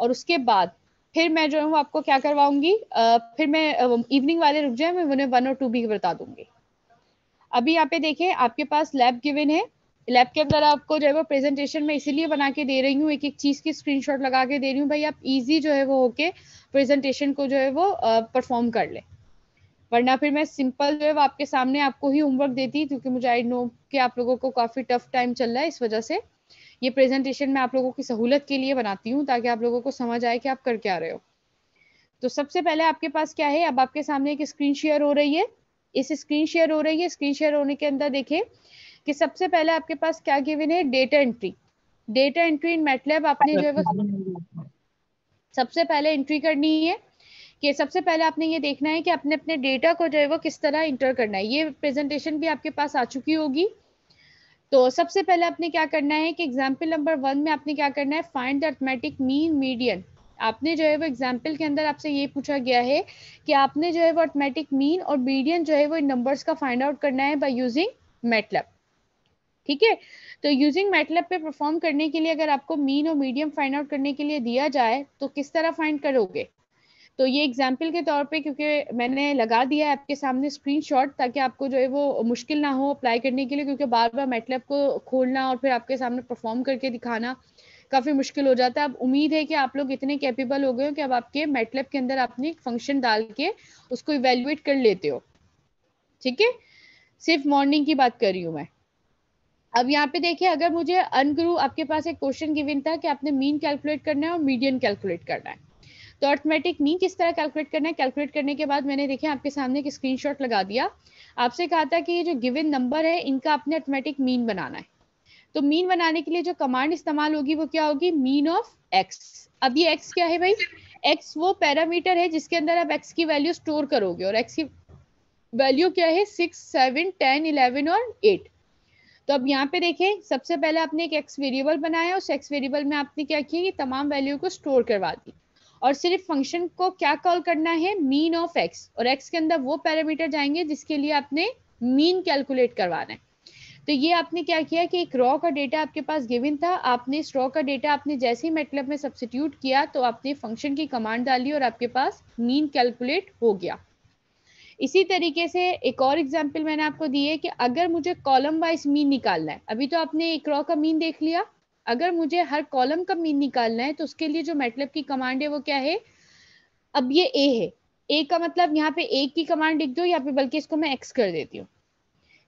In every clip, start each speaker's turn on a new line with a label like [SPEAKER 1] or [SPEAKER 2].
[SPEAKER 1] और उसके बाद फिर मैं जो हूँ आपको क्या करवाऊंगी फिर मैं इवनिंग वाले रुक जाए मैं उन्हें वन और टू भी बता दूंगी अभी यहाँ पे देखें आपके पास लैब गिवन है लैब के अंदर आपको जो है वो प्रेजेंटेशन में इसीलिए बना के दे रही हूँ एक एक चीज की स्क्रीनशॉट लगा के दे रही हूँ भाई आप इजी जो है वो होके प्रेजेंटेशन को जो है वो परफॉर्म कर ले वरना फिर मैं सिंपल जो है वो आपके सामने आपको ही होमवर्क देती क्योंकि मुझे आई नो कि आप लोगों को काफी टफ टाइम चल रहा है इस वजह से ये प्रेजेंटेशन मैं आप लोगों की सहूलत के लिए बनाती हूँ ताकि आप लोगों को समझ आए कि आप कर क्या रहे हो तो सबसे पहले आपके पास क्या है अब आपके सामने एक स्क्रीन शेयर हो रही है इस स्क्रीन शेयर हो रही है स्क्रीन शेयर होने के अंदर देखें कि सबसे पहले आपके पास क्या गिविन है data entry data entry in MATLAB आपने जो है वो सबसे पहले एंट्री करनी है कि सबसे पहले आपने ये देखना है कि आपने अपने डेटा को जो है वो किस तरह इंटर करना है ये प्रेजेंटेशन भी आपके पास आ चुकी होगी तो सबसे पहले आपने क्या करना है कि एग्जाम्पल नंबर वन में आपने क्या करना है फाइंड दर्थमेटिक अर्थमेटिक मीन मीडियन आपने जो है वो एग्जाम्पल के अंदर आपसे ये पूछा गया है कि आपने जो है वो अर्थमेटिक मीन और मीडियन जो है वो इन नंबर्स का फाइंड आउट करना है बाई यूजिंग मेटलब ठीक है तो यूजिंग मेटलब पे परफॉर्म करने के लिए अगर आपको मीन और मीडियम फाइंड आउट करने के लिए दिया जाए तो किस तरह फाइंड करोगे तो ये एग्जाम्पल के तौर पे क्योंकि मैंने लगा दिया है आपके सामने स्क्रीन शॉट ताकि आपको जो है वो मुश्किल ना हो अप्लाई करने के लिए क्योंकि बार बार मेटलैप को खोलना और फिर आपके सामने परफॉर्म करके दिखाना काफ़ी मुश्किल हो जाता है अब उम्मीद है कि आप लोग इतने कैपेबल हो गए हो कि अब आपके मेटलैप के अंदर आपने एक फंक्शन डाल के उसको इवेल्युएट कर लेते हो ठीक है सिर्फ मॉर्निंग की बात कर रही हूँ मैं अब यहाँ पे देखिए अगर मुझे अनग्रू आपके पास एक क्वेश्चन गिविन था कि आपने मीन कैलकुलेट करना है और मीडियन कैलकुलेट करना है तो अर्थमेटिक मीन किस तरह कैलकुलेट करना है कैलकुलेट करने के बाद मैंने देखे आपके सामने एक स्क्रीन लगा दिया आपसे कहा था कि जो गिविन नंबर है इनका आपने अर्थमेटिक मीन बनाना है तो मीन बनाने के लिए जो कमांड इस्तेमाल होगी वो क्या होगी मीन ऑफ एक्स अब ये एक्स क्या है भाई एक्स वो पैरामीटर है जिसके अंदर आप एक्स की वैल्यू स्टोर करोगे और एक्स की वैल्यू क्या है सिक्स सेवन टेन इलेवन और एट तो अब यहाँ पे देखें सबसे पहले आपने एक एक्स वेरिएबल बनाया उस एक्स वेरिएबल में आपने क्या किया ये तमाम वैल्यू को स्टोर करवा दी और सिर्फ फंक्शन को क्या कॉल करना है मीन ऑफ एक्स और एक्स के अंदर वो पैरामीटर जाएंगे जिसके लिए आपने मीन कैलकुलेट करवाना है तो ये आपने क्या किया कि एक रॉ का डेटा आपके पास गिविन था आपने इस रॉ का डेटा आपने जैसे ही मेटलब में सब्सिट्यूट किया तो आपने फंक्शन की कमांड डाली और आपके पास मीन कैलकुलेट हो गया इसी तरीके से एक और एग्जाम्पल मैंने आपको दी है कि अगर मुझे कॉलम वाइज मीन निकालना है अभी तो आपने एक रॉ का मीन देख लिया अगर मुझे हर कॉलम का मीन निकालना है तो उसके लिए जो मेटलब की कमांड है वो क्या है अब ये ए है ए का मतलब यहाँ पे ए की कमांड लिख दो या फिर बल्कि इसको मैं एक्स कर देती हूँ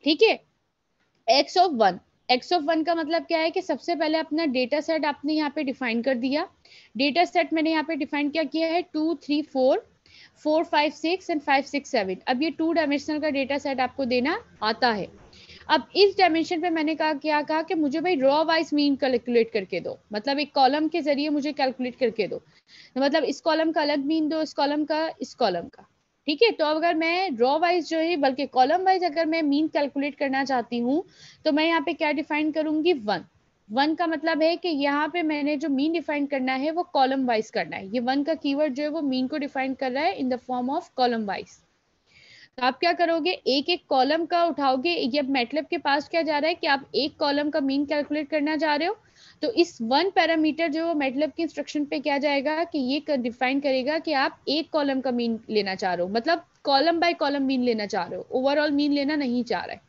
[SPEAKER 1] ठीक है X of one X of one का मतलब क्या है कि सबसे पहले अपना डेटा सेट आपने यहाँ पे डिफाइन कर दिया डेटा सेट मैंने यहाँ पे डिफाइन क्या किया है two three four four five six and five six seven अब ये टू डायमेंशनल का डेटा सेट आपको देना आता है अब इस डायमेंशन पे मैंने कहा क्या कहा कि मुझे भाई रॉ वाइज मीन कैलकुलेट करके दो मतलब एक कॉलम के जरिए मुझे कैलकुलेट करके दो मतलब इस कॉलम का अलग मीन दो इस कॉलम का इस कॉलम का ठीक है तो अगर मैं रॉ वाइज जो है बल्कि कॉलम वाइज अगर मैं मीन कैलकुलेट करना चाहती हूँ तो मैं यहाँ पे क्या डिफाइन करूंगी वन वन का मतलब है कि यहाँ पे मैंने जो मीन डिफाइन करना है वो कॉलम वाइज करना है ये वन का कीवर्ड जो है वो मीन को डिफाइन कर रहा है in the form of column wise तो आप क्या करोगे एक एक कॉलम का उठाओगे ये मेटलब के पास क्या जा रहा है कि आप एक कॉलम का मीन कैलकुलेट करना चाह रहे हो तो इस वन पैरामीटर जो मेटलब के इंस्ट्रक्शन पे क्या जाएगा कि ये डिफाइन करेगा कि आप एक कॉलम का मीन लेना चाह रहे हो मतलब कॉलम बाय कॉलम मीन लेना चाह रहे हो ओवरऑल मीन लेना नहीं चाह रहा है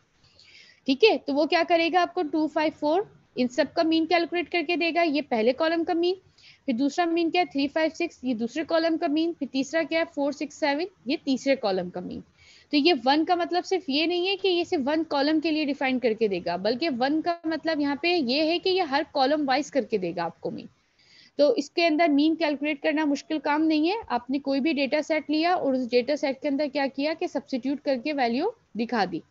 [SPEAKER 1] ठीक है तो वो क्या करेगा आपको टू फाइव फोर इन सब का मीन कैलकुलेट करके देगा ये पहले कॉलम का मीन फिर दूसरा मीन क्या है थ्री फाइव सिक्स ये दूसरे कॉलम का मीन फिर तीसरा क्या है फोर सिक्स सेवन ये तीसरे कॉलम का मीन तो ये वन का मतलब सिर्फ ये नहीं है कि ये सिर्फ वन कॉलम के लिए डिफाइन करके देगा बल्कि वन का मतलब यहाँ पे ये है कि ये हर कॉलम वाइज करके देगा आपको मीन तो इसके अंदर मीन कैलकुलेट करना मुश्किल काम नहीं है आपने कोई भी डेटा सेट लिया और उस डेटा सेट के अंदर क्या किया कि सब्सिट्यूट करके वैल्यू दिखा दी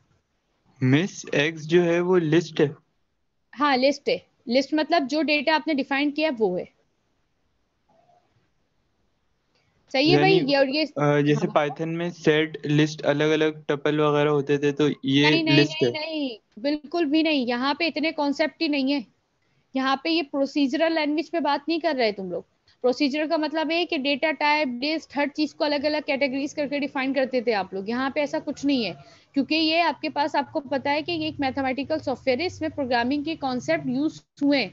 [SPEAKER 1] मिस एक्स जो है वो लिस्ट है हाँ लिस्ट है लिस्ट मतलब जो डेटा आपने डिफाइन किया वो है सही है भाई ये और ये जैसे पाइथन हाँ। में सेट लिस्ट अलग अलग टपल वगैरह होते थे तो ये नहीं, नहीं, लिस्ट नहीं, है नहीं बिल्कुल भी नहीं यहाँ पे इतने कॉन्सेप्ट ही नहीं है यहाँ पे ये प्रोसीजरल लैंग्वेज पे बात नहीं कर रहे तुम लोग प्रोसीजर का मतलब है कि डेटा टाइप डेस्ट हर चीज को अलग अलग कैटेगरीज करके डिफाइन करते थे आप लोग यहाँ पे ऐसा कुछ नहीं है क्योंकि ये आपके पास आपको पता है कि ये एक मैथमेटिकल सॉफ्टवेयर है इसमें प्रोग्रामिंग के कॉन्सेप्ट यूज हुए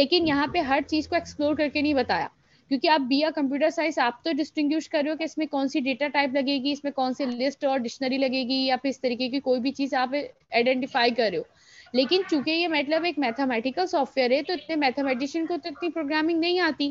[SPEAKER 1] लेकिन यहाँ पे हर चीज को एक्सप्लोर करके नहीं बताया क्योंकि आप बी या कंप्यूटर साइंस आप तो डिस्टिंग कर रहे हो कि इसमें कौन सी डेटा टाइप लगेगी इसमें कौन सी लिस्ट और डिक्शनरी लगेगी या फिर इस तरीके की कोई भी चीज़ आप आइडेंटिफाई कर रहे हो लेकिन चूंकि ये मतलब एक मैथमेटिकल सॉफ्टवेयर है तो इतने मैथमेटिशियन को तो इतनी प्रोग्रामिंग नहीं आती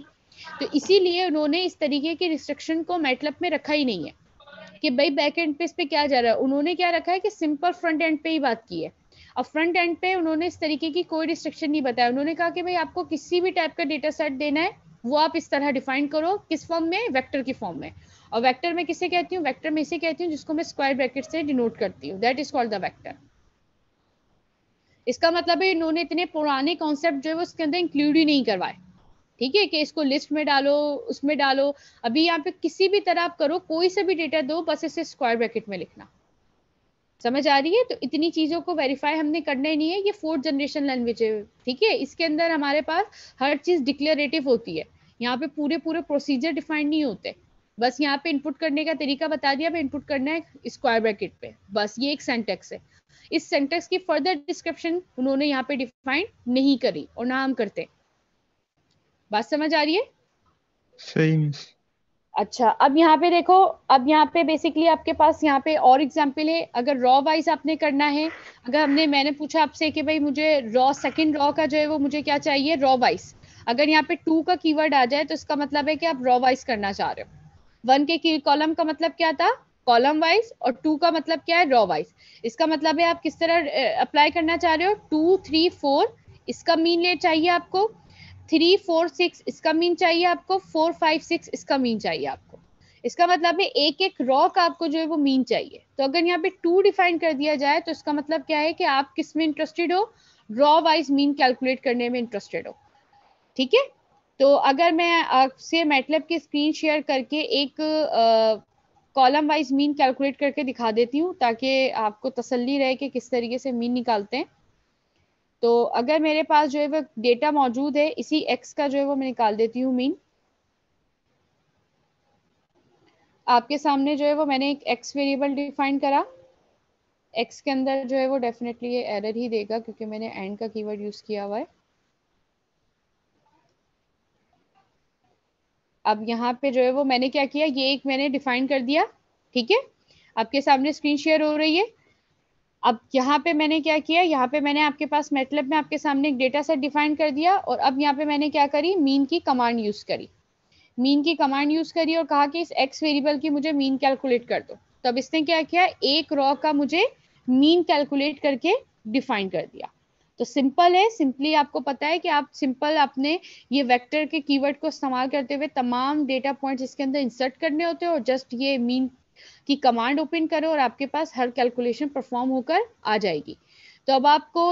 [SPEAKER 1] तो इसीलिए उन्होंने इस तरीके के रिस्ट्रिक्शन को मैटलब में रखा ही नहीं है कि भाई बैक एंड पे इस पे क्या जा रहा है उन्होंने क्या रखा है कि सिंपल फ्रंट एंड पे ही बात की है और फ्रंट एंड पे उन्होंने इस तरीके की कोई रिस्ट्रिक्शन नहीं बताया उन्होंने कहा कि भाई आपको किसी भी टाइप का डेटा सेट देना है वो आप इस तरह डिफाइन करो किस फॉर्म में वेक्टर की फॉर्म में और वेक्टर में किसे कहती हूँ वेक्टर में इसे कहती हूँ जिसको मैं स्क्वायर ब्रैकेट से डिनोट करती हूँ that is called the vector इसका मतलब है इन्होंने इतने पुराने कॉन्सेप्ट जो है वो उसके अंदर इंक्लूड ही नहीं करवाए ठीक है कि इसको लिस्ट में डालो उसमें डालो अभी यहाँ पे किसी भी तरह आप करो कोई सा भी डेटा दो बस इसे स्क्वायर ब्रैकेट में लिखना समझ आ रही है तो इतनी चीज़ों को वेरीफाई हमने करना ही नहीं है ये फोर्थ जनरेशन लैंग्वेज है ठीक है इसके अंदर हमारे पास हर चीज़ डिक्लेरेटिव होती है यहाँ पे पूरे पूरे प्रोसीजर डिफाइंड नहीं होते बस यहाँ पे इनपुट करने का तरीका बता दिया हमें इनपुट करना है स्क्वायर ब्रैकेट पे बस ये एक सेंटेक्स है इस सेंटेक्स की फर्दर डिस्क्रिप्शन उन्होंने यहाँ पे डिफाइन नहीं करी और ना हम करते बात समझ आ रही है सही अच्छा अब यहाँ पे देखो अब यहाँ पे बेसिकली आपके पास यहाँ पे और एग्जाम्पल है अगर रॉ वाइज आपने करना है अगर हमने मैंने पूछा आपसे कि भाई मुझे रॉ सेकंड रॉ का जो है वो मुझे क्या चाहिए रॉ वाइज अगर यहाँ पे टू का कीवर्ड आ जाए तो इसका मतलब है कि आप रॉ वाइज करना चाह रहे हो वन के कॉलम का मतलब क्या था कॉलम वाइज और टू का मतलब क्या है रॉ वाइज इसका मतलब है आप किस तरह अप्लाई करना चाह रहे हो टू थ्री फोर इसका मीन ले चाहिए आपको थ्री फोर सिक्स इसका मीन चाहिए आपको फोर फाइव सिक्स इसका मीन चाहिए आपको इसका मतलब है एक एक रॉ का आपको जो है वो मीन चाहिए तो अगर यहाँ पे टू डिफाइन कर दिया जाए तो इसका मतलब क्या है कि आप किस में इंटरेस्टेड हो रॉ वाइज मीन कैलकुलेट करने में इंटरेस्टेड हो ठीक है तो अगर मैं आपसे मैटलब की स्क्रीन शेयर करके एक कॉलम वाइज मीन कैलकुलेट करके दिखा देती हूँ ताकि आपको तसल्ली रहे कि किस तरीके से मीन निकालते हैं तो अगर मेरे पास जो है वो डेटा मौजूद है इसी एक्स का जो है वो मैं निकाल देती हूँ मीन आपके सामने जो है वो मैंने एक एक्स वेरिएबल डिफाइन करा एक्स के अंदर जो है वो डेफिनेटली ये एरर ही देगा क्योंकि मैंने एंड का कीवर्ड यूज़ किया हुआ है अब यहाँ पे जो है वो मैंने क्या किया ये एक मैंने डिफाइन कर दिया ठीक है आपके सामने स्क्रीन शेयर हो रही है अब यहाँ पे मैंने क्या किया यहाँ पे मैंने आपके पास मेटलब में आपके सामने एक डेटा सेट डिफाइन कर दिया और अब यहाँ पे मैंने क्या करी मीन की कमांड यूज करी मीन की कमांड यूज करी और कहा कि इस एक्स वेरिएबल की मुझे मीन कैलकुलेट कर दो तो अब इसने क्या किया एक रॉ का मुझे मीन कैलकुलेट करके डिफाइन कर दिया तो सिंपल है सिंपली आपको पता है कि आप सिंपल अपने ये वेक्टर के कीवर्ड को इस्तेमाल करते हुए तमाम डेटा पॉइंट्स इसके अंदर इंसर्ट करने होते हैं और जस्ट ये मीन कि कमांड ओपन करो और आपके पास हर कैलकुलेशन परफॉर्म होकर आ जाएगी तो अब आपको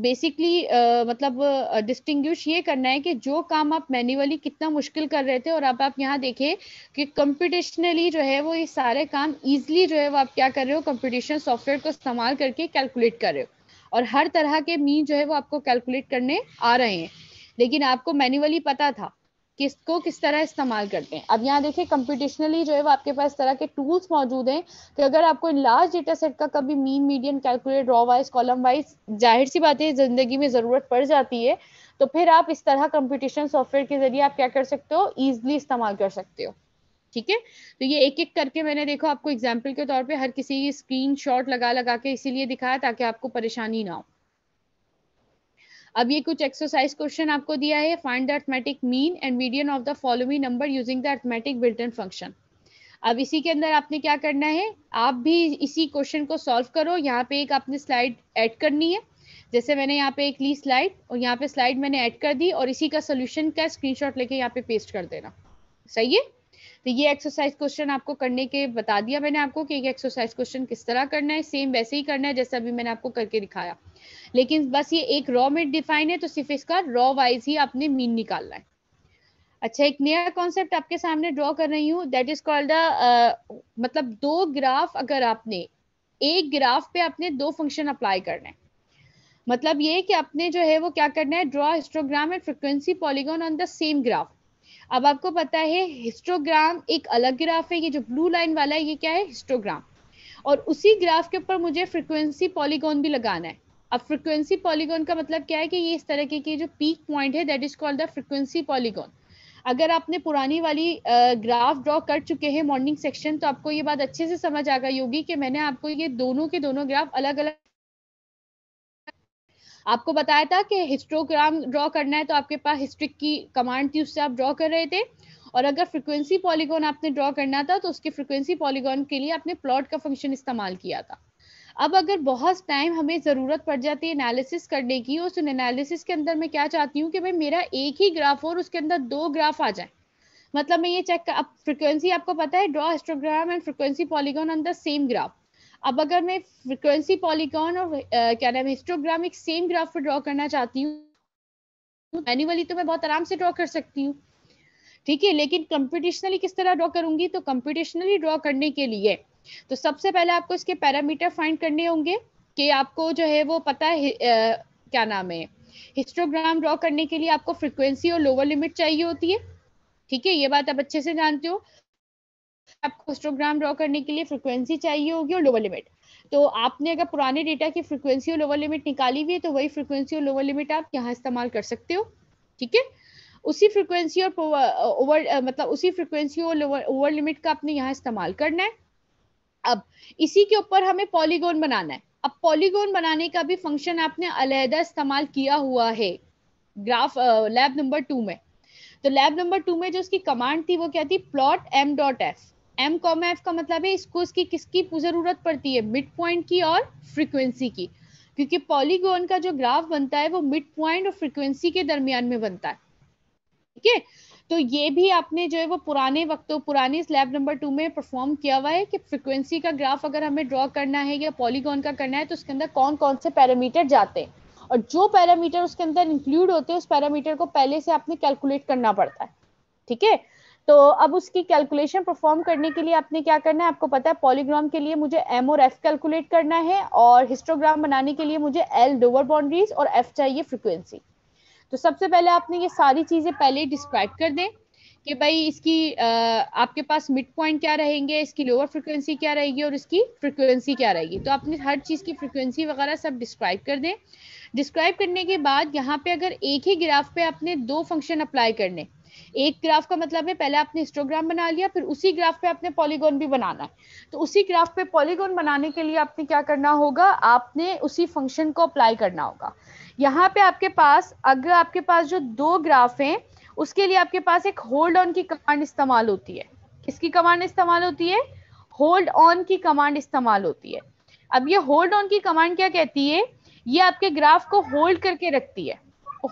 [SPEAKER 1] बेसिकली uh, मतलब डिस्टिंग uh, ये करना है कि जो काम आप मैन्युअली कितना मुश्किल कर रहे थे और अब आप यहाँ देखें कि कंप्यूटेशनली जो है वो ये सारे काम ईजिली जो है वो आप क्या कर रहे हो कंप्यूटेशन सॉफ्टवेयर को इस्तेमाल करके कैलकुलेट कर रहे हो और हर तरह के मीन जो है वो आपको कैलकुलेट करने आ रहे हैं लेकिन आपको मैन्युअली पता था किसको किस तरह इस्तेमाल करते हैं अब यहाँ देखिए कम्पिटिशनली जो है वो आपके पास तरह के टूल्स मौजूद हैं कि अगर आपको लार्ज डेटा सेट का कभी mean medium calculate row wise column wise जाहिर सी बात है जिंदगी में ज़रूरत पड़ जाती है तो फिर आप इस तरह कंप्यूटेशन सॉफ्टवेयर के जरिए आप क्या कर सकते हो ईजिली इस्तेमाल कर सकते हो ठीक है तो ये एक एक करके मैंने देखो आपको एग्जाम्पल के तौर पे हर किसी की स्क्रीन लगा लगा के इसीलिए दिखाया ताकि आपको परेशानी ना हो अब ये कुछ एक्सरसाइज क्वेश्चन आपको दिया है find the arithmetic mean and median of the following number using the arithmetic built in function अब इसी के अंदर आपने क्या करना है आप भी इसी क्वेश्चन को सॉल्व करो यहाँ पे एक आपने स्लाइड ऐड करनी है जैसे मैंने यहाँ पे एक ली स्लाइड और यहाँ पे स्लाइड मैंने ऐड कर दी और इसी का सोल्यूशन का स्क्रीनशॉट लेके यहाँ पे पेस्ट कर देना सही है तो ये एक्सरसाइज क्वेश्चन आपको करने के बता दिया मैंने आपको कि एक्सरसाइज क्वेश्चन किस तरह करना है सेम वैसे ही करना है जैसा अभी मैंने आपको करके दिखाया लेकिन बस ये एक रॉ में डिफाइन है तो सिर्फ इसका रॉ वाइज ही आपने मीन निकालना है अच्छा एक नया कॉन्सेप्ट आपके सामने ड्रॉ कर रही हूँ दैट इज कॉल्ड मतलब दो ग्राफ अगर आपने एक ग्राफ पे आपने दो फंक्शन अप्लाई करना है मतलब ये कि आपने जो है वो क्या करना है draw histogram and frequency polygon on the same graph अब आपको पता है हिस्टोग्राम एक अलग ग्राफ है ये जो ब्लू लाइन वाला है ये क्या है हिस्टोग्राम और उसी ग्राफ के ऊपर मुझे फ्रिक्वेंसी पॉलीगॉन भी लगाना है अब फ्रिक्वेंसी पॉलीगॉन का मतलब क्या है कि ये इस तरह के, जो पीक पॉइंट है that is called the frequency polygon अगर आपने पुरानी वाली ग्राफ ड्रॉ कर चुके हैं मॉर्निंग सेक्शन तो आपको ये बात अच्छे से समझ आ गई होगी कि मैंने आपको ये दोनों के दोनों ग्राफ अलग अलग आपको बताया था कि हिस्टोग्राम ड्रॉ करना है तो आपके पास हिस्ट्रिक की कमांड थी उससे आप ड्रॉ कर रहे थे और अगर फ्रिक्वेंसी पॉलीगॉन आपने ड्रॉ करना था तो उसके फ्रिक्वेंसी पॉलीगॉन के लिए आपने प्लॉट का फंक्शन इस्तेमाल किया था अब अगर बहुत टाइम हमें ज़रूरत पड़ जाती है एनालिसिस करने की उस एनालिसिस के अंदर मैं क्या चाहती हूँ कि भाई मेरा एक ही ग्राफ हो और उसके अंदर दो ग्राफ आ जाए मतलब मैं ये चेक अब फ्रिक्वेंसी आपको पता है draw histogram and frequency polygon अंदर सेम ग्राफ अब अगर मैं फ्रिक्वेंसी पॉलीकॉन और uh, क्या नाम हिस्टोग्राम एक सेम ग्राफ पर ड्रॉ करना चाहती हूँ मैनुअली तो, तो मैं बहुत आराम से ड्रॉ कर सकती हूँ ठीक है लेकिन कंप्यूटेशनली किस तरह ड्रॉ करूंगी तो कंप्यूटेशनली ड्रॉ करने के लिए तो सबसे पहले आपको इसके पैरामीटर फाइंड करने होंगे कि आपको जो है वो पता है आ, uh, क्या नाम है हिस्टोग्राम ड्रॉ करने के लिए आपको फ्रिक्वेंसी और लोअर लिमिट चाहिए होती है ठीक है ये बात आप अच्छे से जानते हो आपको हिस्टोग्राम ड्रॉ करने के लिए फ्रिक्वेंसी चाहिए होगी और लोअर लिमिट तो आपने अगर पुराने डेटा की फ्रिक्वेंसी और लोअर लिमिट निकाली हुई है तो वही फ्रिक्वेंसी और लोअर लिमिट आप यहाँ इस्तेमाल कर सकते हो ठीक है उसी फ्रिक्वेंसी और ओवर मतलब उसी फ्रिक्वेंसी और ओवर लिमिट का आपने यहाँ इस्तेमाल करना है अब इसी के ऊपर हमें पॉलीगोन बनाना है अब पॉलीगोन बनाने का भी फंक्शन आपने अलहदा इस्तेमाल किया हुआ है ग्राफ लैब नंबर टू में तो लैब नंबर टू में जो उसकी कमांड थी वो क्या थी plot M dot F M com F का मतलब है इसको इसकी किसकी जरूरत पड़ती है मिड पॉइंट की और फ्रिक्वेंसी की क्योंकि पॉलीगोन का जो ग्राफ बनता है वो मिड पॉइंट और फ्रिक्वेंसी के दरमियान में बनता है ठीक है तो ये भी आपने जो है वो पुराने वक्तों पुराने स्लैब नंबर टू में परफॉर्म किया हुआ है कि फ्रिक्वेंसी का ग्राफ अगर हमें ड्रॉ करना है या पॉलीगोन का करना है तो उसके अंदर कौन कौन से पैरामीटर जाते हैं और जो पैरामीटर उसके अंदर इंक्लूड होते हैं उस पैरामीटर को पहले से आपने कैलकुलेट करना पड़ता है ठीक है तो अब उसकी कैलकुलेशन परफॉर्म करने के लिए आपने क्या करना है आपको पता है पॉलीग्राम के लिए मुझे एम और एफ कैलकुलेट करना है और हिस्टोग्राम बनाने के लिए मुझे एल डोवर बाउंड्रीज और एफ चाहिए फ्रिक्वेंसी तो सबसे पहले आपने ये सारी चीज़ें पहले डिस्क्राइब कर दें कि भाई इसकी आ, आपके पास मिड पॉइंट क्या रहेंगे इसकी लोअर फ्रिक्वेंसी क्या रहेगी और इसकी फ्रिक्वेंसी क्या रहेगी तो आपने हर चीज़ की फ्रिक्वेंसी वगैरह सब डिस्क्राइब कर दें डिस्क्राइब करने के बाद यहाँ पे अगर एक ही ग्राफ पे आपने दो फंक्शन अप्लाई करने एक ग्राफ का मतलब है पहले आपने हिस्टोग्राम बना लिया फिर उसी ग्राफ पे आपने पॉलीगोन भी बनाना है तो उसी ग्राफ पे पॉलीगोन बनाने के लिए आपने क्या करना होगा आपने उसी फंक्शन को अप्लाई करना होगा यहाँ पे आपके पास अगर आपके पास जो दो ग्राफ हैं उसके लिए आपके पास एक होल्ड ऑन की कमांड इस्तेमाल होती है किसकी कमांड इस्तेमाल होती है होल्ड ऑन की कमांड इस्तेमाल होती है अब ये होल्ड ऑन की कमांड क्या कहती है ये आपके ग्राफ को होल्ड करके रखती है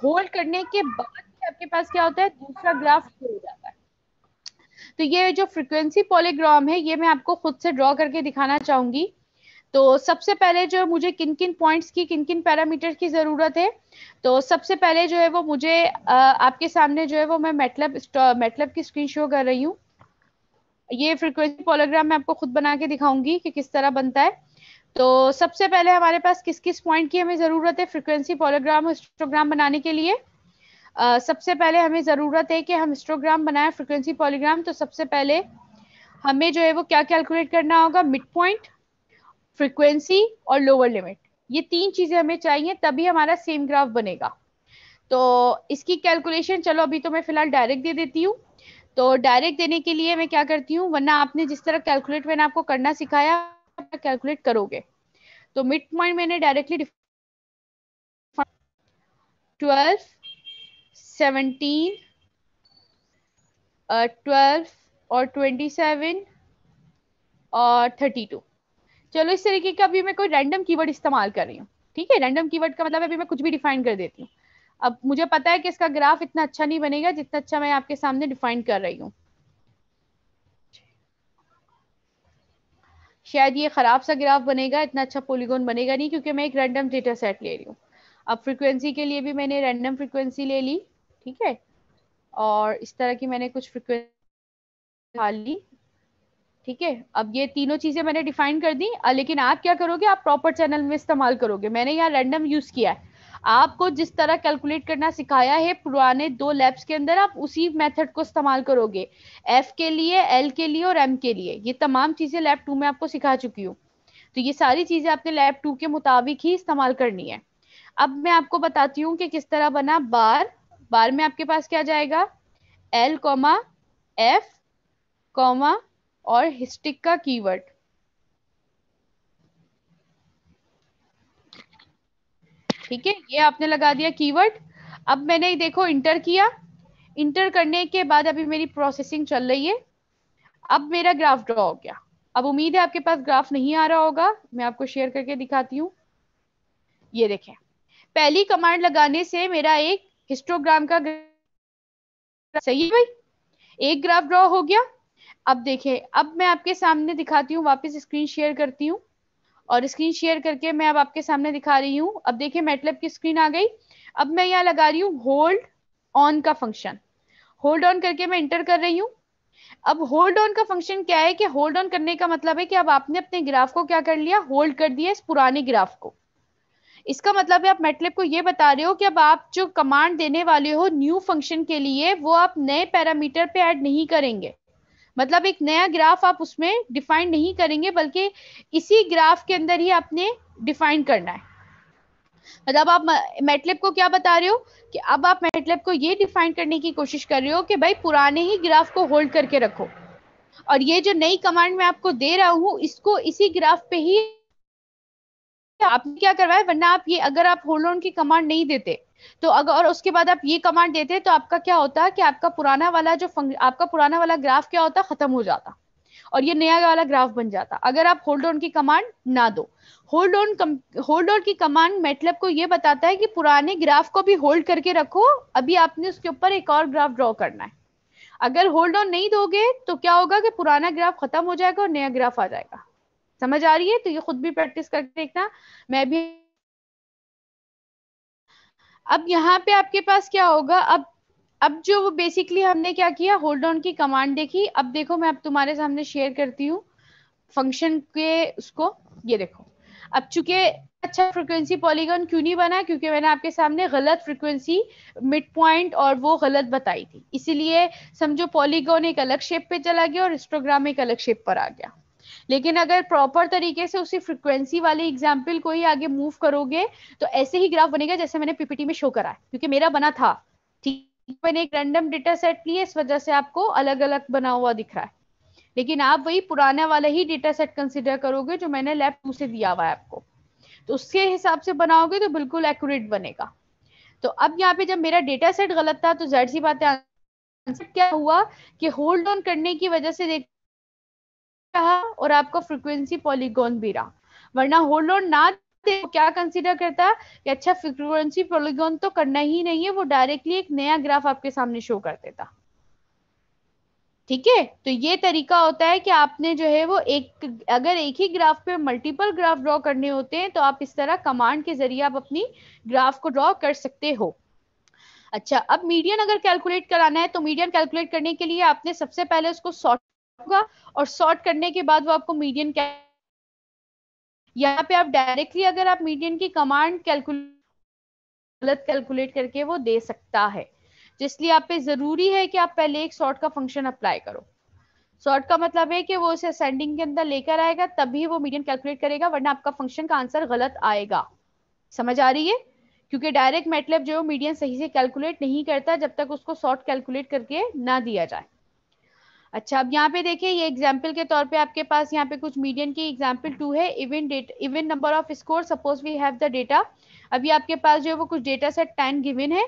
[SPEAKER 1] होल्ड करने के बाद आपके पास क्या होता है दूसरा ग्राफ हो जाता है तो ये जो फ्रिक्वेंसी पॉलीग्राम है ये मैं आपको खुद से ड्रॉ करके दिखाना चाहूंगी तो सबसे पहले जो मुझे किन किन पॉइंट्स की किन किन पैरामीटर की ज़रूरत है तो सबसे पहले जो है वो मुझे आ, आपके सामने जो है वो मैं मेटलब मेटलब की स्क्रीन शो कर रही हूँ ये फ्रिक्वेंसी पॉलोग्राम मैं आपको खुद बना के दिखाऊंगी कि किस तरह बनता है तो सबसे पहले हमारे पास किस किस पॉइंट की हमें ज़रूरत है फ्रिक्वेंसी पॉलोग्राम हिस्टोग्राम बनाने के लिए सबसे पहले हमें ज़रूरत है कि हम हिस्टोग्राम बनाए फ्रिक्वेंसी पॉलीग्राम तो सबसे पहले हमें जो है वो क्या कैलकुलेट करना होगा मिड पॉइंट फ्रिक्वेंसी और लोअर लिमिट ये तीन चीज़ें हमें चाहिए तभी हमारा सेम ग्राफ बनेगा तो इसकी कैलकुलेशन चलो अभी तो मैं फ़िलहाल डायरेक्ट दे देती हूँ तो डायरेक्ट देने के लिए मैं क्या करती हूँ वरना आपने जिस तरह कैलकुलेट मैंने आपको करना सिखाया कैलकुलेट करोगे तो मिड पॉइंट मैंने डायरेक्टली ट्वेल्व सेवनटीन ट्वेल्व और ट्वेंटी सेवन और थर्टी टू चलो इस तरीके का अभी मैं कोई रैंडम कीवर्ड इस्तेमाल कर रही हूँ ठीक है रैंडम कीवर्ड का मतलब अभी मैं कुछ भी डिफाइन कर देती हूँ अब मुझे पता है कि इसका ग्राफ इतना अच्छा नहीं बनेगा जितना अच्छा मैं आपके सामने डिफाइन कर रही हूँ शायद ये खराब सा ग्राफ बनेगा इतना अच्छा पोलिगोन बनेगा नहीं क्योंकि मैं एक रैंडम डेटा सेट ले रही हूँ अब फ्रिक्वेंसी के लिए भी मैंने रैंडम फ्रिक्वेंसी ले ली ठीक है और इस तरह की मैंने कुछ फ्रिक्वेंसी ली ठीक है अब ये तीनों चीजें मैंने डिफाइन कर दी लेकिन आप क्या करोगे आप प्रॉपर चैनल में इस्तेमाल करोगे मैंने यहाँ रैंडम यूज किया है आपको जिस तरह कैलकुलेट करना सिखाया है पुराने दो लैब्स के अंदर आप उसी मेथड को इस्तेमाल करोगे एफ के लिए एल के लिए और एम के लिए ये तमाम चीजें लैब टू में आपको सिखा चुकी हूँ तो ये सारी चीजें आपने लैब टू के मुताबिक ही इस्तेमाल करनी है अब मैं आपको बताती हूँ कि किस तरह बना बार बार में आपके पास क्या जाएगा एल कॉमा एफ कॉमा और हिस्टिक का कीवर्ड ठीक है ये आपने लगा दिया कीवर्ड अब मैंने देखो इंटर किया इंटर करने के बाद अभी मेरी प्रोसेसिंग चल रही है अब मेरा ग्राफ ड्रॉ हो गया अब उम्मीद है आपके पास ग्राफ नहीं आ रहा होगा मैं आपको शेयर करके दिखाती हूँ ये देखें पहली कमांड लगाने से मेरा एक हिस्टोग्राम का सही है भाई एक ग्राफ ड्रॉ हो गया अब देखे अब मैं आपके सामने दिखाती हूँ वापस स्क्रीन शेयर करती हूँ और स्क्रीन शेयर करके मैं अब आपके सामने दिखा रही हूँ अब देखिए मेटलब की स्क्रीन आ गई अब मैं यहाँ लगा रही हूँ होल्ड ऑन का फंक्शन होल्ड ऑन करके मैं इंटर कर रही हूँ अब होल्ड ऑन का फंक्शन क्या है कि होल्ड ऑन करने का मतलब है कि अब आपने अपने ग्राफ को क्या कर लिया होल्ड कर दिया इस पुराने ग्राफ को इसका मतलब है आप मेटलेब को ये बता रहे हो कि अब आप जो कमांड देने वाले हो न्यू फंक्शन के लिए वो आप नए पैरामीटर पे ऐड नहीं करेंगे मतलब एक नया ग्राफ आप उसमें डिफाइन नहीं करेंगे बल्कि इसी ग्राफ के अंदर ही आपने डिफाइन करना है मतलब आप मेटलेब को क्या बता रहे हो कि अब आप मेटलेब को ये डिफाइन करने की कोशिश कर रहे हो कि भाई पुराने ही ग्राफ को होल्ड करके रखो और ये जो नई कमांड मैं आपको दे रहा हूँ इसको इसी ग्राफ पे ही आपने क्या करवाया वरना आप ये अगर आप होल्ड ऑन की कमांड नहीं देते तो अगर और उसके बाद आप ये कमांड देते तो आपका क्या होता कि आपका पुराना वाला जो आपका पुराना वाला ग्राफ क्या होता खत्म हो जाता और ये नया वाला ग्राफ बन जाता अगर आप होल्ड ऑन की कमांड ना दो होल्ड ऑन होल्ड ऑन की कमांड मेटलब को ये बताता है कि पुराने ग्राफ को भी होल्ड करके रखो अभी आपने उसके ऊपर एक और ग्राफ ड्रॉ करना है अगर होल्ड ऑन नहीं दोगे तो क्या होगा कि पुराना ग्राफ खत्म हो जाएगा और नया ग्राफ आ जाएगा समझ आ रही है तो ये खुद भी प्रैक्टिस करके देखना मैं भी अब यहाँ पे आपके पास क्या होगा अब अब जो वो बेसिकली हमने क्या किया होल्ड ऑन की कमांड देखी अब देखो मैं अब तुम्हारे सामने शेयर करती हूँ फंक्शन के उसको ये देखो अब चूंकि अच्छा फ्रिक्वेंसी पॉलीगन क्यों नहीं बना क्योंकि मैंने आपके सामने गलत फ्रिक्वेंसी मिड पॉइंट और वो गलत बताई थी इसीलिए समझो पॉलीगन एक अलग शेप पे चला गया और हिस्टोग्राम एक अलग शेप पर आ गया लेकिन अगर प्रॉपर तरीके से उसी फ्रिक्वेंसी वाले एग्जाम्पल को ही आगे मूव करोगे तो ऐसे ही ग्राफ बनेगा जैसे मैंने पीपीटी में शो करा है क्योंकि मेरा बना था ठीक मैंने एक रैंडम डेटा सेट लिया इस वजह से आपको अलग अलग बना हुआ दिख रहा है लेकिन आप वही पुराना वाला ही डेटा सेट कंसिडर करोगे जो मैंने लैब टू से दिया हुआ है आपको तो उसके हिसाब से बनाओगे तो बिल्कुल एक्यूरेट बनेगा तो अब यहाँ पे जब मेरा डेटा सेट गलत था तो जाहिर सी बात है क्या हुआ कि होल्ड ऑन करने की वजह से देख रहा और आपको फ्रिक्वेंसी पॉलीगोन भी रहा वरना होल ऑन ना दे क्या कंसीडर करता है कि अच्छा फ्रिक्वेंसी पॉलीगोन तो करना ही नहीं है वो डायरेक्टली एक नया ग्राफ आपके सामने शो कर देता ठीक है तो ये तरीका होता है कि आपने जो है वो एक अगर एक ही ग्राफ पे मल्टीपल ग्राफ ड्रॉ करने होते हैं तो आप इस तरह कमांड के जरिए आप अपनी ग्राफ को ड्रॉ कर सकते हो अच्छा अब मीडियन अगर कैलकुलेट कराना है तो मीडियन कैलकुलेट करने के लिए आपने सबसे पहले उसको सॉर्ट होगा और सॉर्ट करने के बाद वो आपको मीडियन यहाँ पे आप डायरेक्टली अगर आप मीडियन की कमांड कैलकुलेट गलत कैलकुलेट करके वो दे सकता है जिसलिए आप पे जरूरी है कि आप पहले एक सॉर्ट का फंक्शन अप्लाई करो सॉर्ट का मतलब है कि वो उसे असेंडिंग के अंदर लेकर आएगा तभी वो मीडियन कैलकुलेट करेगा वरना आपका फंक्शन का आंसर गलत आएगा समझ आ रही है क्योंकि डायरेक्ट मेटलेब जो मीडियम सही से कैलकुलेट नहीं करता जब तक उसको सॉर्ट कैलकुलेट करके ना दिया जाए अच्छा अब यहाँ पे देखिए ये एग्जाम्पल के तौर पे आपके पास यहाँ पे कुछ मीडियन की एग्जाम्पल टू है even even number of score suppose we have the data अभी आपके पास जो है वो कुछ डेटा सेट टेन गिवन है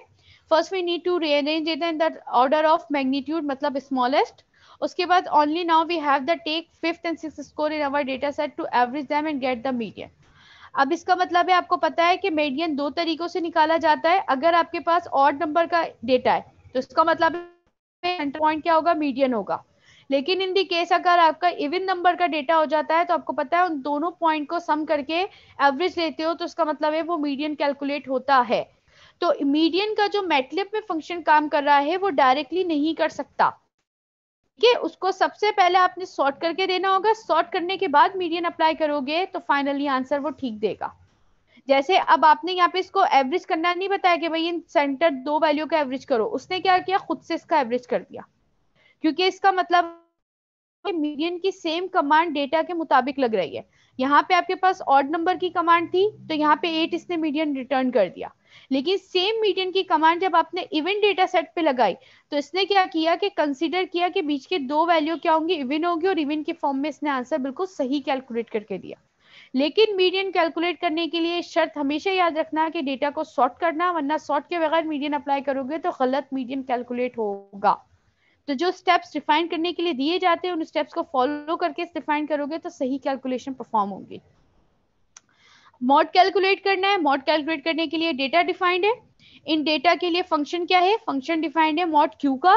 [SPEAKER 1] first we need to rearrange it in the order of magnitude मतलब स्मॉलेस्ट उसके बाद only now we have the take fifth and six score in our data set to average them and get the median अब इसका मतलब है आपको पता है कि मीडियन दो तरीकों से निकाला जाता है अगर आपके पास ऑड नंबर का डेटा है तो इसका मतलब पॉइंट क्या होगा मीडियन होगा लेकिन इन दी केस अगर आपका इवन नंबर का डेटा हो जाता है तो आपको पता है उन दोनों पॉइंट को सम करके एवरेज लेते हो तो उसका मतलब है वो मीडियन कैलकुलेट होता है तो मीडियन का जो मेटलिप में फंक्शन काम कर रहा है वो डायरेक्टली नहीं कर सकता ठीक है उसको सबसे पहले आपने सॉर्ट करके देना होगा सॉर्ट करने के बाद मीडियन अप्लाई करोगे तो फाइनली आंसर वो ठीक देगा जैसे अब आपने यहाँ पे इसको एवरेज करना नहीं बताया कि भाई इन सेंटर दो वैल्यू का एवरेज करो उसने क्या किया खुद से इसका एवरेज कर दिया क्योंकि इसका मतलब मीडियन की सेम कमांड डेटा के मुताबिक लग रही है यहाँ पे आपके पास ऑड नंबर की कमांड थी तो यहाँ पे एट इसने मीडियन रिटर्न कर दिया लेकिन सेम मीडियन की कमांड जब आपने इवेंट डेटा सेट पे लगाई तो इसने क्या किया कि कंसिडर किया कि बीच के दो वैल्यू क्या होंगी इवन होगी और इवेंट के फॉर्म में इसने आंसर बिल्कुल सही कैलकुलेट करके दिया लेकिन मीडियन कैलकुलेट करने के लिए शर्त हमेशा याद रखना है कि डेटा को सॉर्ट करना वरना सॉर्ट के बगैर मीडियन अप्लाई करोगे तो गलत मीडियन कैलकुलेट होगा तो जो स्टेप्स डिफाइन करने के लिए दिए जाते हैं उन स्टेप्स को फॉलो करके डिफाइन करोगे तो सही कैलकुलेशन परफॉर्म होंगे मॉड कैलकुलेट करना है मॉड कैलकुलेट करने के लिए डेटा डिफाइंड है इन डेटा के लिए फंक्शन क्या है फंक्शन डिफाइंड है मॉड क्यू का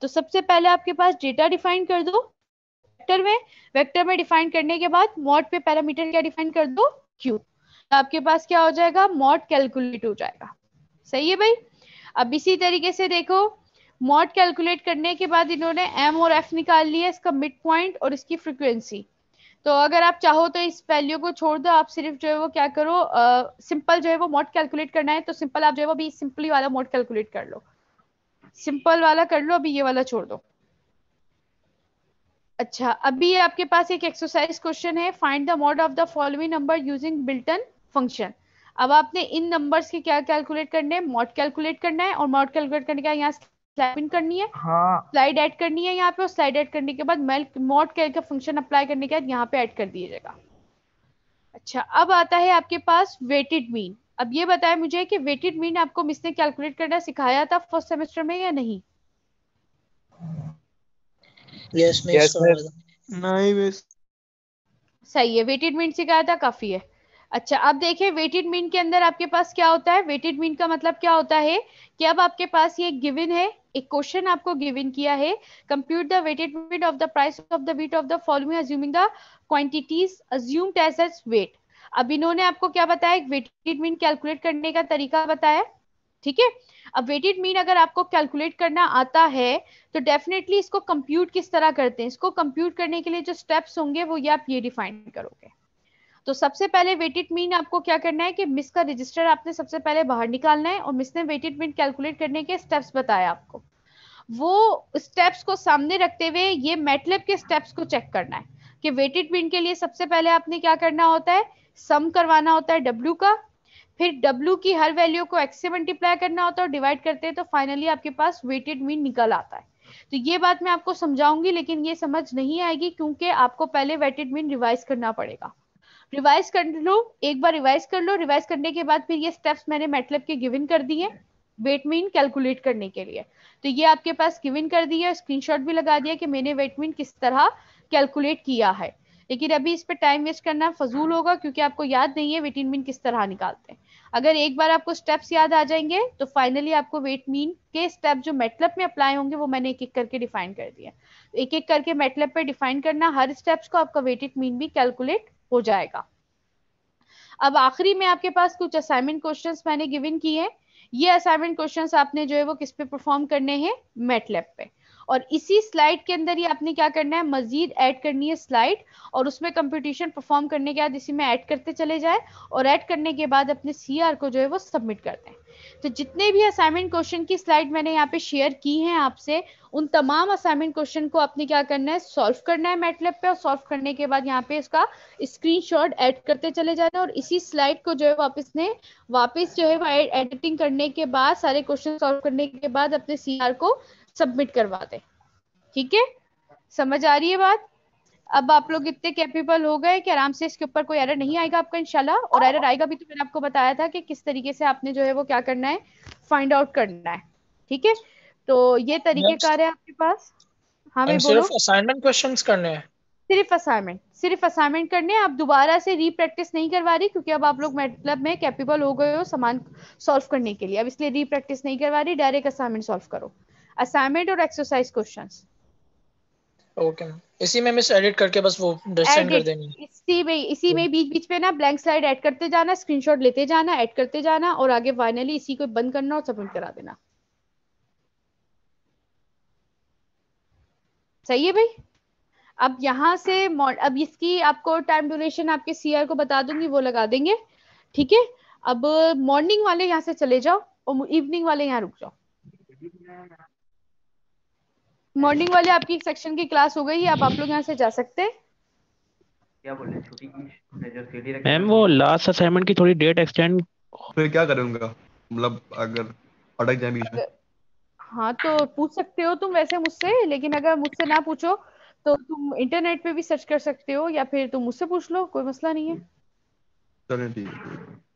[SPEAKER 1] तो सबसे पहले आपके पास डेटा डिफाइन कर दो वेक्टर में वेक्टर में डिफाइन करने के बाद मॉड पे पैरामीटर क्या डिफाइन कर दो क्यू तो आपके पास क्या हो जाएगा मॉड कैलकुलेट हो जाएगा सही है भाई अब इसी तरीके से देखो मॉड कैलकुलेट करने के बाद इन्होंने एम और एफ निकाल लिया इसका मिड पॉइंट और इसकी फ्रिक्वेंसी तो अगर आप चाहो तो इस वैल्यू को छोड़ दो आप सिर्फ जो है वो क्या करो सिंपल uh, जो है वो मॉड कैलकुलेट करना है तो सिंपल आप जो है वो अभी सिंपली वाला मॉड कैलकुलेट कर लो सिंपल वाला कर लो अभी ये वाला छोड़ दो अच्छा अभी आपके पास एक एक्सरसाइज क्वेश्चन है find the mod of the following number using built-in function अब आपने इन नंबर्स के क्या कैलकुलेट करने हैं मॉड कैलकुलेट करना है और मॉड कैलकुलेट करने का यहाँ स्लाइपिन करनी है हाँ स्लाइड ऐड करनी है यहाँ पे और स्लाइड ऐड करने के बाद मेल्ट मॉट कैल का फंक्शन अप्लाई करने के बाद यहाँ पे ऐड कर दिया जाएगा अच्छा अब आता है आपके पास वेटेड मीन अब ये बताया मुझे कि वेटेड मीन आपको मिस ने कैलकुलेट करना सिखाया था फर्स्ट सेमेस्टर में या नहीं यस yes, yes, नहीं सही है वेटेड मीन सिखाया था काफी है अच्छा अब देखिए वेटेड मीन के अंदर आपके पास क्या होता है वेटेड मीन का मतलब क्या होता है कि अब आपके पास ये गिवन है एक क्वेश्चन आपको गिवन किया है compute the weighted weight of the price of the wheat of the following assuming the quantities assumed as as weight अब इन्होंने आपको क्या बताया वेटेड मीन कैलकुलेट करने का तरीका बताया ठीक है अब वेटेड मीन अगर आपको कैलकुलेट करना आता है तो डेफिनेटली इसको कंप्यूट किस तरह करते हैं इसको कंप्यूट करने के लिए जो स्टेप्स होंगे वो ये आप ये डिफाइन करोगे तो सबसे पहले वेटेड मीन आपको क्या करना है कि मिस का रजिस्टर आपने सबसे पहले बाहर निकालना है और मिस ने वेटेड मीन कैलकुलेट करने के स्टेप्स बताया आपको वो स्टेप्स को सामने रखते हुए ये मेटलेब के स्टेप्स को चेक करना है कि वेटेड मीन के लिए सबसे पहले आपने क्या करना होता है सम करवाना होता है डब्ल्यू का फिर डब्ल्यू की हर वैल्यू को एक्स से मल्टीप्लाई करना होता है और डिवाइड करते हैं तो फाइनली आपके पास वेटेड मीन निकल आता है तो ये बात मैं आपको समझाऊंगी लेकिन ये समझ नहीं आएगी क्योंकि आपको पहले वेटेड मीन रिवाइज करना पड़ेगा रिवाइज कर लो एक बार रिवाइज कर लो रिवाइज करने के बाद फिर ये स्टेप्स मैंने मेटलब के गिविन कर दिए वेट मीन कैलकुलेट करने के लिए तो ये आपके पास गिविन कर दिया स्क्रीनशॉट भी लगा दिया कि मैंने वेट मीन किस तरह कैलकुलेट किया है लेकिन अभी इस पर टाइम वेस्ट करना फजूल होगा क्योंकि आपको याद नहीं है वेट मीन किस तरह निकालते हैं अगर एक बार आपको स्टेप्स याद आ जाएंगे तो फाइनली आपको वेट मीन के स्टेप जो मेटलप में अप्लाई होंगे वो मैंने एक एक करके डिफाइन कर दिया एक एक करके मेटलप पे डिफाइन करना हर स्टेप्स को आपका वेटेड मीन भी कैलकुलेट हो जाएगा अब आखिरी में आपके पास कुछ असाइनमेंट क्वेश्चंस मैंने गिवन किए हैं ये असाइनमेंट क्वेश्चंस आपने जो है वो किस पे परफॉर्म करने हैं मेटलैब पे और इसी स्लाइड के अंदर ही आपने क्या करना है मजीद ऐड करनी है स्लाइड और उसमें कंपटीशन परफॉर्म करने के बाद इसी में ऐड करते चले जाए और ऐड करने के बाद अपने सी को जो है वो सबमिट कर दें तो जितने भी असाइनमेंट क्वेश्चन की स्लाइड मैंने यहाँ पे शेयर की हैं आपसे उन तमाम असाइनमेंट क्वेश्चन को आपने क्या करना है सॉल्व करना है मैटलेब पे और सॉल्व करने के बाद यहाँ पे इसका स्क्रीनशॉट ऐड करते चले जाना और इसी स्लाइड को जो है वापस ने वापस जो है वो एडिटिंग करने के बाद सारे क्वेश्चन सॉल्व करने के बाद अपने सी को सबमिट करवा दें ठीक है समझ आ रही है बात अब आप लोग इतने कैपेबल हो गए कि आराम से इसके ऊपर कोई एरर नहीं आएगा आपका इंशाल्लाह और एरर आएगा भी तो मैंने आपको बताया था कि किस तरीके से आपने जो है वो क्या करना है फाइंड आउट करना है ठीक है तो ये तरीके कार है आपके पास हाँ भाई बोलो असाइनमेंट क्वेश्चन करने हैं सिर्फ असाइनमेंट सिर्फ असाइनमेंट करने आप दोबारा से रीप्रैक्टिस नहीं करवा रही क्योंकि अब आप लोग मतलब में कैपेबल हो गए हो सामान सॉल्व करने के लिए अब इसलिए रीप्रैक्टिस नहीं करवा रही डायरेक्ट असाइनमेंट सॉल्व करो असाइनमेंट और एक्सरसाइज क्वेश्चन ओके इसी में मिस एडिट करके बस वो कर देनी इसी में इसी में hmm. बीच बीच पे ना ब्लैंक स्लाइड ऐड करते जाना स्क्रीनशॉट लेते जाना ऐड करते जाना और आगे फाइनली इसी को बंद करना और सबमिट करा देना सही है भाई अब यहाँ से अब इसकी आपको टाइम ड्यूरेशन आपके सीआर को बता दूंगी वो लगा देंगे ठीक है अब मॉर्निंग वाले यहाँ से चले जाओ और इवनिंग वाले यहाँ रुक जाओ मॉर्निंग वाले आपकी सेक्शन की क्लास हो गई है आप आप लोग यहाँ से जा सकते क्या बोले छुट्टी की मैम वो लास्ट असाइनमेंट की थोड़ी डेट एक्सटेंड फिर क्या करूंगा मतलब अगर अटक जाए बीच में हाँ तो पूछ सकते हो तुम वैसे मुझसे लेकिन अगर मुझसे ना पूछो तो तुम इंटरनेट पे भी सर्च कर सकते हो या फिर तुम मुझसे पूछ लो कोई मसला नहीं है चलें ठीक है